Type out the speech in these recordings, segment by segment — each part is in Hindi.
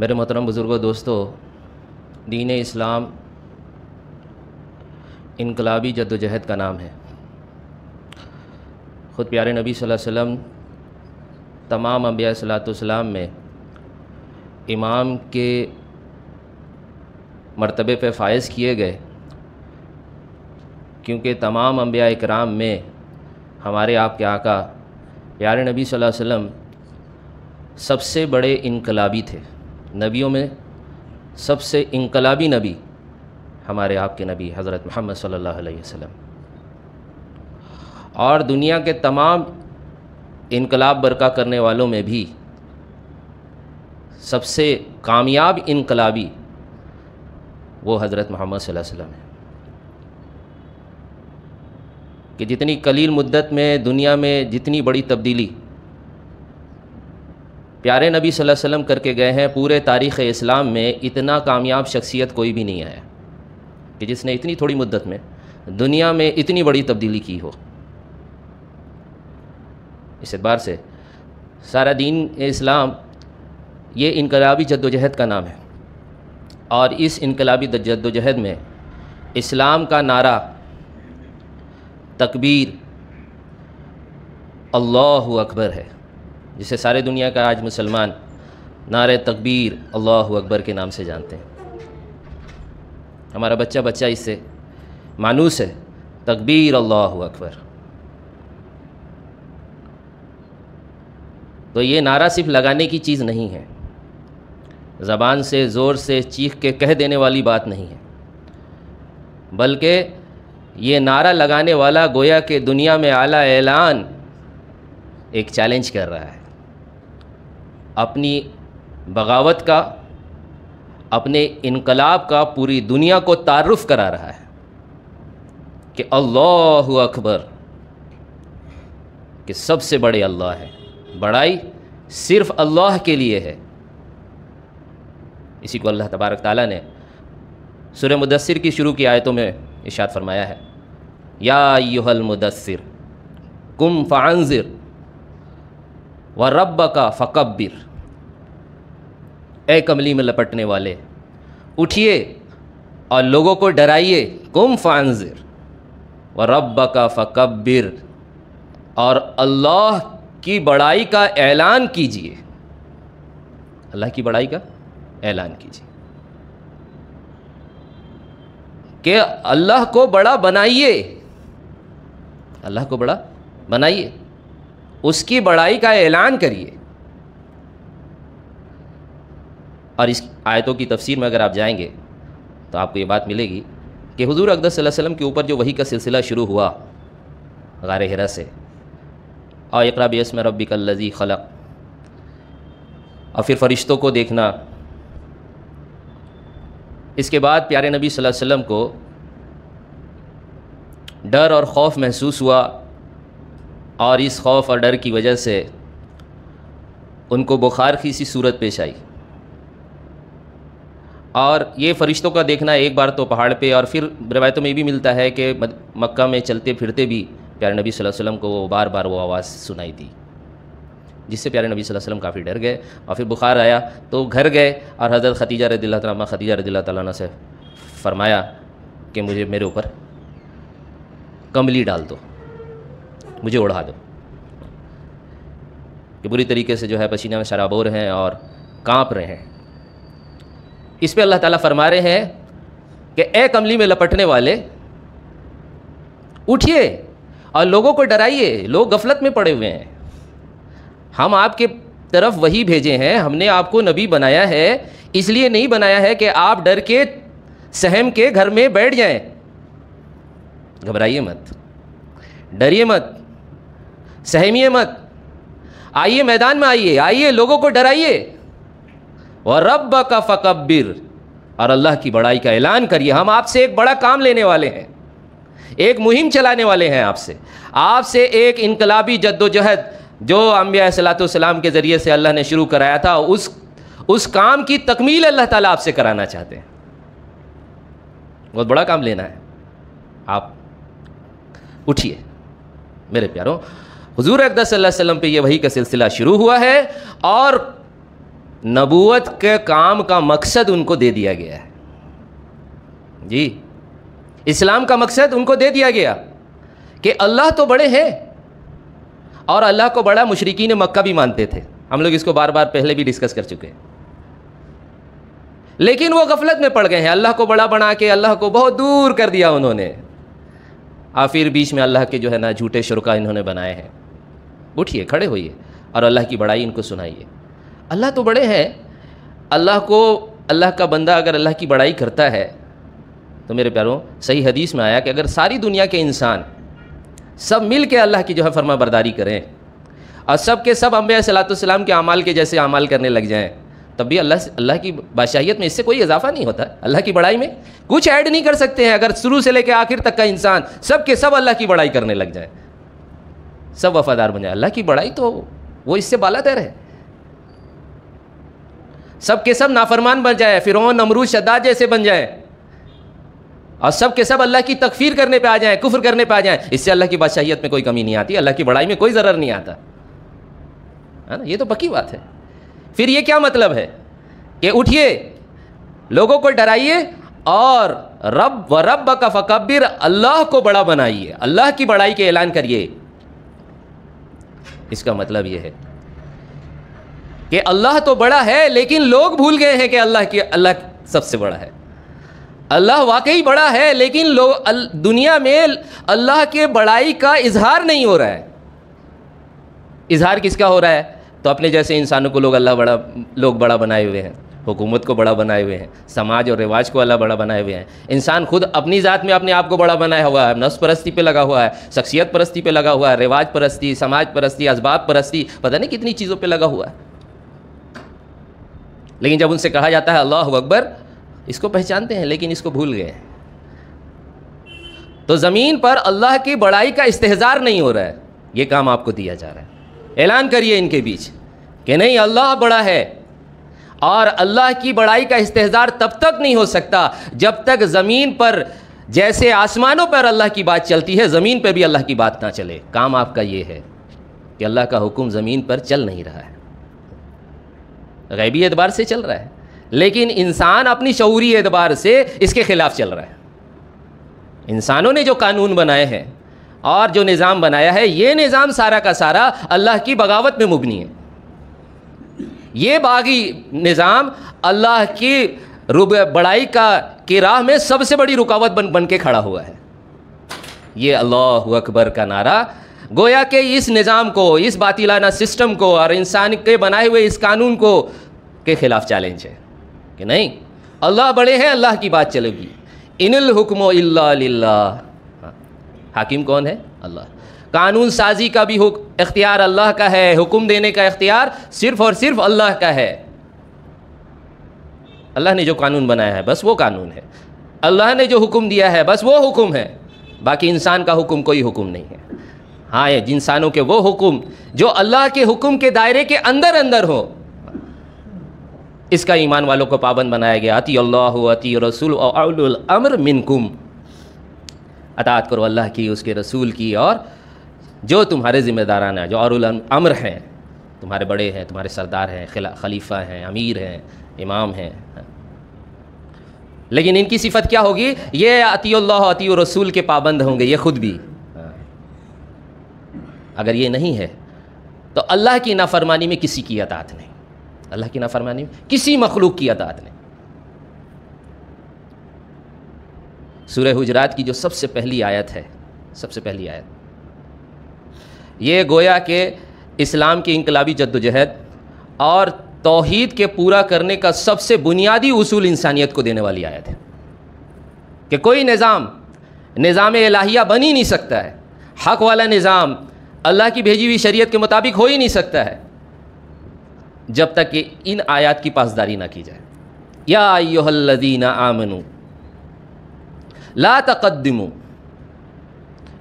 मेरे मोहतरम बुज़ुर्गों दोस्तों दीन इस्लाम इनकलाबी जद्दोजहद का नाम है ख़ुद प्यारे नबी वसल्लम तमाम अम्बिया सलाम में इमाम के मरतबे पे फायज़ किए गए क्योंकि तमाम अम्बिया इकराम में हमारे आपके आका प्यारे नबी वसल्लम सबसे बड़े इनकलाबी थे नबियों में सबसे इनकलाबी नबी हमारे आपके नबी हज़रत महमद सल्लल्लाहु अलैहि वसल्लम और दुनिया के तमाम इनकलाब बरका करने वालों में भी सबसे कामयाब इनकलाबी वो हज़रत मोहम्मद वसल्लम है कि जितनी कलील मुद्दत में दुनिया में जितनी बड़ी तब्दीली प्यारे नबी सल्लल्लाहु अलैहि वसल्लम करके गए हैं पूरे तारीख़ इस्लाम में इतना कामयाब शख्सियत कोई भी नहीं आया कि जिसने इतनी थोड़ी मुद्दत में दुनिया में इतनी बड़ी तब्दीली की हो इस एतबार से सारा दीन इस्लाम ये इनकलाबी जद्दोजहद का नाम है और इस इनकलाबी जद्दोजहद में इस्लाम का नारा तकबीर अल्लाह अकबर है जिसे सारे दुनिया का आज मुसलमान नार तकबीर अल्लाह अकबर के नाम से जानते हैं हमारा बच्चा बच्चा इससे मानूस है तकबीर अल्लाह अकबर तो ये नारा सिर्फ लगाने की चीज़ नहीं है ज़बान से ज़ोर से चीख के कह देने वाली बात नहीं है बल्कि ये नारा लगाने वाला गोया के दुनिया में आला ऐलान एक चैलेंज कर रहा है अपनी बगावत का अपने इनकलाब का पूरी दुनिया को तारफ़ करा रहा है कि अल्लाह अकबर कि सबसे बड़े अल्लाह है बड़ाई सिर्फ़ अल्लाह के लिए है इसी को अल्लाह तबारक ताली ने सुर मुदसर की शुरू की आयतों में इशाद फरमाया है या यूहल मुदसर कुम फ़ानज़िर व रब का फ़कबिर ए कमली में लपटने वाले उठिए और लोगों को डराइए कुम फानजिर व रब का फ़कबिर और अल्लाह की बड़ाई का ऐलान कीजिए अल्लाह की बड़ाई का ऐलान कीजिए कि अल्लाह को बड़ा बनाइए अल्लाह को बड़ा बनाइए उसकी बड़ाई का ऐलान करिए और इस आयतों की तफसीर में अगर आप जाएंगे तो आपको ये बात मिलेगी कि हुजूर अकदस वसल्लम के ऊपर जो वही का सिलसिला शुरू हुआ गार हरा से और इकरा बसम लजी खलक और फिर फरिश्तों को देखना इसके बाद प्यारे नबी सल्लल्लाहु अलैहि वसल्लम को डर और खौफ महसूस हुआ और इस खौफ और डर की वजह से उनको बुखार की सी सूरत पेश आई और ये फ़रिश्तों का देखना एक बार तो पहाड़ पे और फिर रवायतों में भी मिलता है कि मक्का में चलते फिरते भी प्यारे नबी सल्लल्लाहु अलैहि वसल्लम को वो बार बार वो आवाज़ सुनाई दी जिससे प्यारे नबी वसल्लम काफ़ी डर गए और फिर बुखार आया तो घर गए और हज़रत खतीजा रदील्ला तमा खतीजा रदील्ला तला से फरमाया कि मुझे मेरे ऊपर कमली डाल दो मुझे उड़ा दो कि बुरी तरीके से जो है पसीना में शराबोर हैं और कांप रहे हैं इस पर अल्लाह ताला फरमा रहे हैं कि ए कमली में लपटने वाले उठिए और लोगों को डराइए लोग गफलत में पड़े हुए हैं हम आपके तरफ वही भेजे हैं हमने आपको नबी बनाया है इसलिए नहीं बनाया है कि आप डर के सहम के घर में बैठ जाए घबराइए मत डरिए मत सहमिए मत आइए मैदान में आइए आइए लोगों को डराइए व रब का फ़कबिर और अल्लाह की बड़ाई का ऐलान करिए हम आपसे एक बड़ा काम लेने वाले हैं एक मुहिम चलाने वाले हैं आपसे आपसे एक इनकलाबी जद्दोजहद जो अम्बिया सलाम के ज़रिए से अल्लाह ने शुरू कराया था उस उस काम की तकमील अल्लाह ताला आपसे कराना चाहते हैं बहुत बड़ा काम लेना है आप उठिए मेरे प्यारों हजूर अकदस वसल्लम पे यह वही का सिलसिला शुरू हुआ है और नबूत के काम का मकसद उनको दे दिया गया है जी इस्लाम का मकसद उनको दे दिया गया कि अल्लाह तो बड़े हैं और अल्लाह को बड़ा मुशरकिन मक्का भी मानते थे हम लोग इसको बार बार पहले भी डिस्कस कर चुके हैं लेकिन वो गफलत में पड़ गए हैं अल्लाह को बड़ा बना के अल्लाह को बहुत दूर कर दिया उन्होंने आखिर बीच में अल्लाह के जो है ना झूठे शुरुआ इन्होंने बनाए हैं उठिए खड़े होइए और अल्लाह की बड़ाई इनको सुनाइए अल्लाह तो बड़े हैं अल्लाह को अल्लाह का बंदा अगर अल्लाह की बड़ाई करता है तो मेरे प्यारों सही हदीस में आया कि अगर सारी दुनिया के इंसान सब मिल के अल्लाह की जो है फर्मा बरदारी करें और सब के सब अम्बे सलातम के अमाल के जैसे अमाल करने लग जाएँ तब भी अल्लाह अल्लाह की बादशाहियत में इससे कोई इजाफा नहीं होता अल्लाह की बड़ाई में कुछ ऐड नहीं कर सकते हैं अगर शुरू से लेकर आखिर तक का इंसान सब के सब अल्लाह की बड़ाई करने लग जाए सब वफादार बन जाए अल्लाह की बड़ाई तो वो इससे बाला तैर है सब के सब नाफरमान बन जाए फिर नमरूज शद्दाद जैसे बन जाए और सब के सब अल्लाह की तकफीर करने पे आ जाएं कुफर करने पे आ जाएं इससे अल्लाह की बादशाहियत में कोई कमी नहीं आती अल्लाह की बड़ाई में कोई ज़रर नहीं आता है ना ये तो पक्की बात है फिर ये क्या मतलब है कि उठिए लोगों को डराइए और रब व रब का फ़कबिर अल्लाह को बड़ा बनाइए अल्लाह की बड़ाई के ऐलान करिए इसका मतलब ये है कि अल्लाह तो बड़ा है लेकिन लोग भूल गए हैं कि अल्लाह की अल्लाह सबसे बड़ा है अल्लाह वाकई बड़ा है लेकिन लोग दुनिया में अल्लाह के बड़ाई का इजहार नहीं हो रहा है इजहार किसका हो रहा है तो अपने जैसे इंसानों को लोग अल्लाह बड़ा लोग बड़ा बनाए हुए हैं हुकूमत को बड़ा बनाए हुए हैं समाज और रिवाज को अल्लाह बड़ा बनाए हुए हैं इंसान खुद अपनी ज़ात में अपने आप को बड़ा बनाया हुआ है नफ्स परस्ती पे लगा हुआ है शख्सियत परस्ती पे लगा हुआ है रिवाज परस्ती समाज परस्ती इसबाब परस्ती पता नहीं कितनी चीज़ों पे लगा हुआ है लेकिन जब उनसे कहा जाता है अल्लाह अकबर इसको पहचानते हैं लेकिन इसको भूल गए तो ज़मीन पर अल्लाह की बड़ाई का इस्तेजार नहीं हो रहा है ये काम आपको दिया जा रहा है ऐलान करिए इनके बीच कि नहीं अल्लाह बड़ा है और अल्लाह की बड़ाई का इस्तेजार तब तक नहीं हो सकता जब तक ज़मीन पर जैसे आसमानों पर अल्लाह की बात चलती है ज़मीन पर भी अल्लाह की बात ना चले काम आपका ये है कि अल्लाह का हुक्म ज़मीन पर चल नहीं रहा है गैबी एतबार से चल रहा है लेकिन इंसान अपनी शौरी एतबार से इसके ख़िलाफ़ चल रहा है इंसानों ने जो कानून बनाए हैं और जो निज़ाम बनाया है ये निज़ाम सारा का सारा अल्लाह की बगावत में मुबनी है ये बागी निज़ाम अल्लाह की रुब बड़ाई का की राह में सबसे बड़ी रुकावट बन बन के खड़ा हुआ है ये अल्लाह अकबर का नारा गोया के इस निज़ाम को इस बातिलाना सिस्टम को और इंसान के बनाए हुए इस कानून को के ख़िलाफ़ चैलेंज है कि नहीं अल्लाह बड़े हैं अल्लाह की बात चलेगी इनल हुक्म हाँ। हाकिम कौन है अल्लाह कानून साजी का भी इख्तियार अल्लाह का है हुक्म देने का इख्तियार सिर्फ और सिर्फ अल्लाह का है अल्लाह ने जो कानून बनाया है बस वो कानून है अल्लाह ने जो हुक्म दिया है बस वो हुक्म है बाकी इंसान का हुक्म कोई हुक्म नहीं है हाँ ये जिनसानों के वो हुक्म जो अल्लाह के हुक्म के दायरे के अंदर अंदर हो इसका ईमान वालों को पाबंद बनाया गया अति अल्लाह अति रसूल और अमर मिनकुम अतात करो अल्लाह की उसके रसूल की और जो तुम्हारे ज़िम्मेदाराना जो और अमर हैं तुम्हारे बड़े हैं तुम्हारे सरदार हैं खलीफा हैं अमीर हैं इमाम हैं लेकिन इनकी सिफत क्या होगी ये अति अल्लाह अति रसूल के पाबंद होंगे ये खुद भी अगर ये नहीं है तो अल्लाह की नाफरमानी में किसी की अदात नहीं अल्लाह की नाफरमानी में किसी मखलूक की अदात नहीं सूर्य हुजरात की जो सबसे पहली आयत है सबसे पहली आयत ये गोया के इस्लाम की इनकलाबी जद्दोजहद और तोहद के पूरा करने का सबसे बुनियादी उसूल इंसानियत को देने वाली आयत है कि कोई निज़ाम निज़ाम इलाहिया बन ही नहीं सकता है हक वाला निज़ाम अल्लाह की भेजी हुई शरीयत के मुताबिक हो ही नहीं सकता है जब तक कि इन आयात की पासदारी ना की जाए या योहल्लदीना आमनु ला तकदमु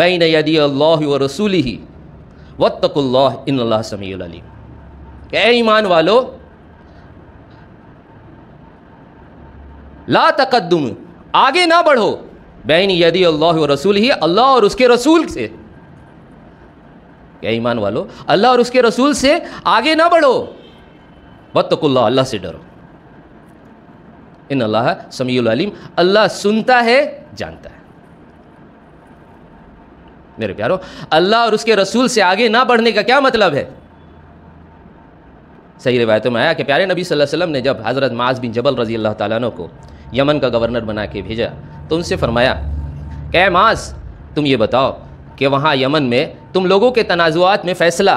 बैन यदी अल्लाह व रसूल ही वत्तकुल्लाह इन अल्लाह समीम ए ईमान वालो ला तकदम आगे ना बढ़ो बैन यदी अल्लाह व रसूल ही अल्लाह और उसके रसूल से या ईमान वालों अल्लाह और उसके रसूल से आगे ना बढ़ो बतकुल्ला अल्लाह से डरो इन अल्लाह समीम अल्लाह सुनता है जानता है मेरे प्यारो अल्लाह और उसके रसूल से आगे ना बढ़ने का क्या मतलब है सही रिवायतों में आया कि प्यारे नबी सल्लल्लाहु अलैहि वसल्लम ने जब हज़रत माज बिन जबल रजी अल्लाह तु को यमन का गवर्नर बना के भेजा तो उनसे फरमाया क्या माज तुम ये बताओ कि वहाँ यमन में तुम लोगों के तनाज़ात में फ़ैसला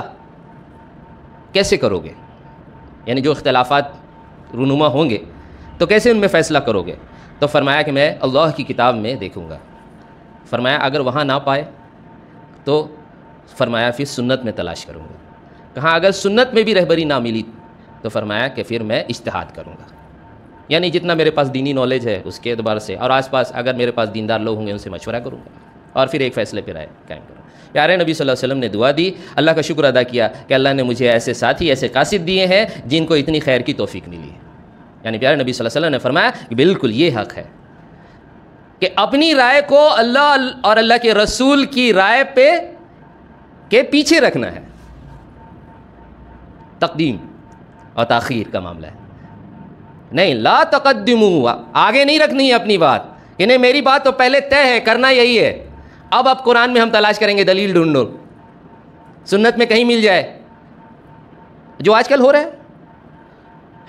कैसे करोगे यानी जो इख्तलाफात रूनुमा होंगे तो कैसे उनमें फ़ैसला करोगे तो फरमाया कि मैं अल्लाह की किताब में देखूँगा फरमाया अगर वहाँ ना पाए तो फरमाया फिर सुन्नत में तलाश करूँगा कहाँ अगर सुन्नत में भी रहबरी ना मिली तो फरमाया कि फिर मैं इश्तहाद करूँगा यानी जितना मेरे पास दीनी नॉलेज है उसके अतबार से और आसपास अगर मेरे पास दीनदार लोग होंगे उनसे मशवरा करूँगा और फिर एक फ़ैसले पर आए कायम करूँगा प्यारे नबी सल्लल्लाहु वसल्लम ने दुआ दी अल्लाह का शुक्र अदा किया कि अल्लाह ने मुझे ऐसे साथी ऐसे कासिद दिए हैं जिनको इतनी खैर की तोफ़ी मिली यानी प्यारे नबी वसल्लम ने फरमाया कि बिल्कुल ये हक़ है कि अपनी राय को अल्लाह और अल्लाह के रसूल की राय पे के पीछे रखना है तकदीम और तखीर का मामला है नहीं ला तकदम हुआ आगे नहीं रखनी है अपनी बात कि नहीं मेरी बात तो पहले तय है करना यही है अब अब कुरान में हम तलाश करेंगे दलील ढूंढो सुन्नत में कहीं मिल जाए जो आजकल हो रहा है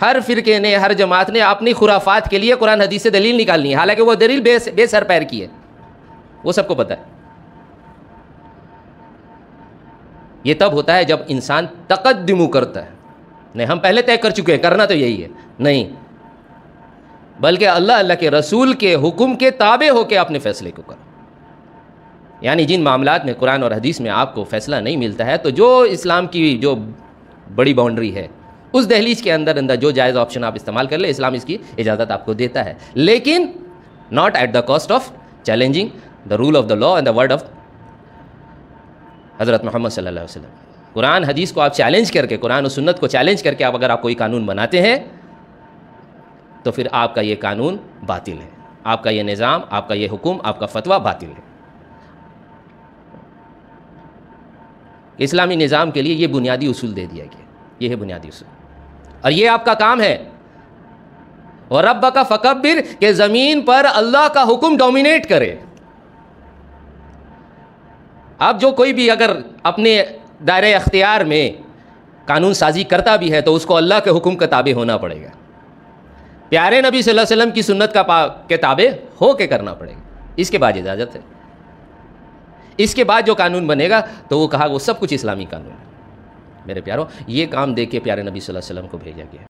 हर फ़िरके ने हर जमात ने अपनी खुराफात के लिए कुरान हदीस से दलील निकालनी है हालांकि वो दलील बेस बेसर पैर की है वो सबको पता है ये तब होता है जब इंसान तकदमू करता है नहीं हम पहले तय कर चुके हैं करना तो यही है नहीं बल्कि अल्लाह अल्लाह के रसूल के हुक्म के ताबे होकर अपने फैसले को कर यानी जिन मामला में कुरान और हदीस में आपको फ़ैसला नहीं मिलता है तो जो इस्लाम की जो बड़ी बाउंड्री है उस दहलीज के अंदर अंदर जो जायज़ ऑप्शन आप इस्तेमाल कर ले इस्लाम इसकी इजाज़त आपको देता है लेकिन not at the cost of challenging the rule of the law and the word of हज़रत मोहम्मद सल्लल्लाहु अलैहि वसल्लम कुरान हदीस को आप चैलेंज करके कुरान और सुन्नत को चैलेंज करके आप अगर आप कोई कानून बनाते हैं तो फिर आपका ये कानून बातिल है आपका ये निज़ाम आपका ये हुकुम आपका फतवा बातिल है इस्लामी निज़ाम के लिए ये बुनियादी उसूल दे दिया गया ये है बुनियादी उसूल और ये आपका काम है और रब का फ़कबिर के ज़मीन पर अल्लाह का हुक्म डोमिनेट करे अब जो कोई भी अगर अपने दायरे अख्तियार में कानून साजी करता भी है तो उसको अल्लाह के हुक्म का ताबे होना पड़ेगा प्यारे नबी सल्लल्लाहु अलैहि वसल्लम की सुन्नत का के ताबे हो के करना पड़ेगा इसके बाद इजाज़त है इसके बाद जो कानून बनेगा तो वो कहा वो सब कुछ इस्लामी कानून है मेरे प्यारों ये काम देख के प्यारे नबी वसल्लम को भेजा गया